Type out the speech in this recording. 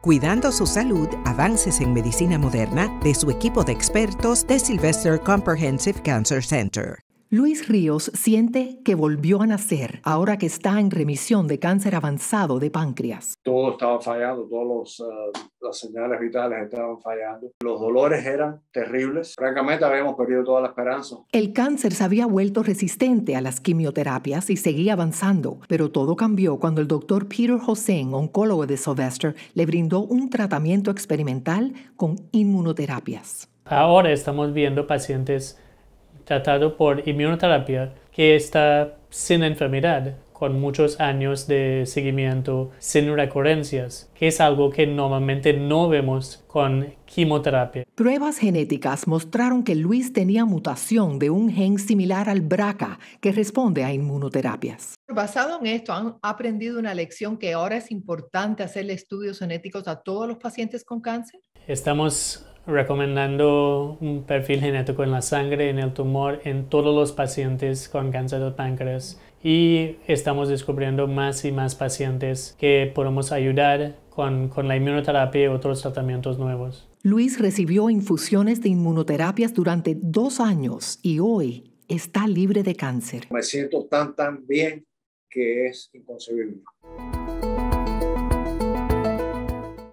Cuidando su salud, avances en medicina moderna de su equipo de expertos de Sylvester Comprehensive Cancer Center. Luis Ríos siente que volvió a nacer ahora que está en remisión de cáncer avanzado de páncreas. Todo estaba fallando, todas eh, las señales vitales estaban fallando. Los dolores eran terribles. Francamente habíamos perdido toda la esperanza. El cáncer se había vuelto resistente a las quimioterapias y seguía avanzando, pero todo cambió cuando el doctor Peter Hossein, oncólogo de Sylvester, le brindó un tratamiento experimental con inmunoterapias. Ahora estamos viendo pacientes tratado por inmunoterapia que está sin enfermedad, con muchos años de seguimiento sin recurrencias, que es algo que normalmente no vemos con quimioterapia. Pruebas genéticas mostraron que Luis tenía mutación de un gen similar al BRCA que responde a inmunoterapias. Basado en esto, han aprendido una lección que ahora es importante hacerle estudios genéticos a todos los pacientes con cáncer. Estamos recomendando un perfil genético en la sangre, en el tumor, en todos los pacientes con cáncer de páncreas y estamos descubriendo más y más pacientes que podemos ayudar con, con la inmunoterapia y otros tratamientos nuevos. Luis recibió infusiones de inmunoterapias durante dos años y hoy está libre de cáncer. Me siento tan, tan bien que es inconcebible.